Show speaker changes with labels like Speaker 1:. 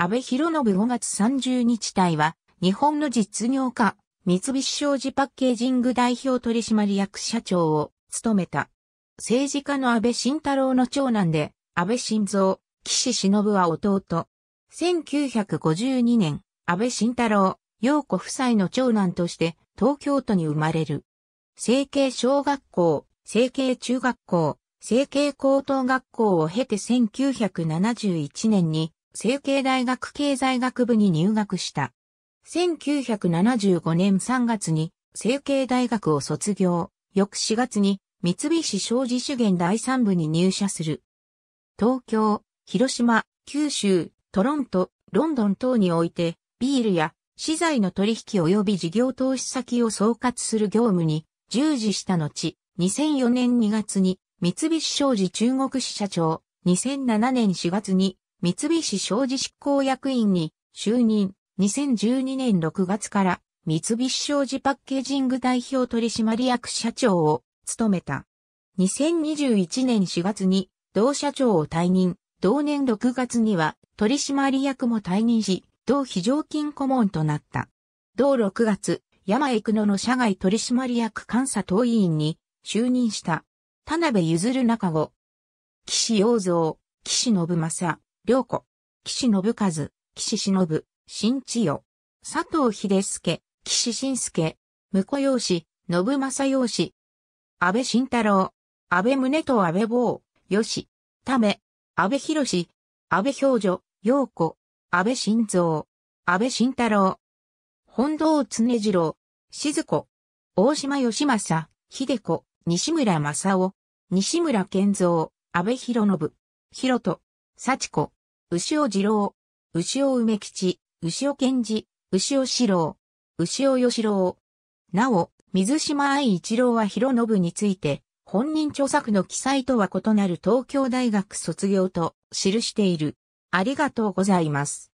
Speaker 1: 安倍博信5月30日隊は、日本の実業家、三菱商事パッケージング代表取締役社長を務めた。政治家の安倍晋太郎の長男で、安倍晋三、岸忍は弟。1952年、安倍晋太郎、陽子夫妻の長男として、東京都に生まれる。成蹊小学校、成蹊中学校、成蹊高等学校を経て1971年に成形大学経済学部に入学した。1975年3月に成形大学を卒業、翌4月に三菱商事資源第3部に入社する。東京、広島、九州、トロント、ロンドン等において、ビールや資材の取引及び事業投資先を総括する業務に従事した後、2004年2月に三菱商事中国支社長、2007年4月に三菱商事執行役員に就任、2012年6月から三菱商事パッケージング代表取締役社長を務めた。2021年4月に同社長を退任、同年6月には取締役も退任し、同非常勤顧問となった。同6月、山井久野の社外取締役監査党委員に就任した。田辺譲中後、岸洋蔵、岸信正、良子、岸信和、岸忍、新千代、佐藤秀助、岸信介、婿養子、信正養子、安倍晋太郎、安倍宗と安倍坊、吉、ため、安倍博士、安倍表女、陽子、安倍晋三、安倍晋太郎、本堂常次郎、静子、大島義政、秀子、西村正夫、西村健三、安倍博信、広人、幸子、牛尾二郎、牛尾梅吉、牛尾健二、牛尾四郎、牛尾義郎。なお、水島愛一郎は広信について、本人著作の記載とは異なる東京大学卒業と記している。ありがとうございます。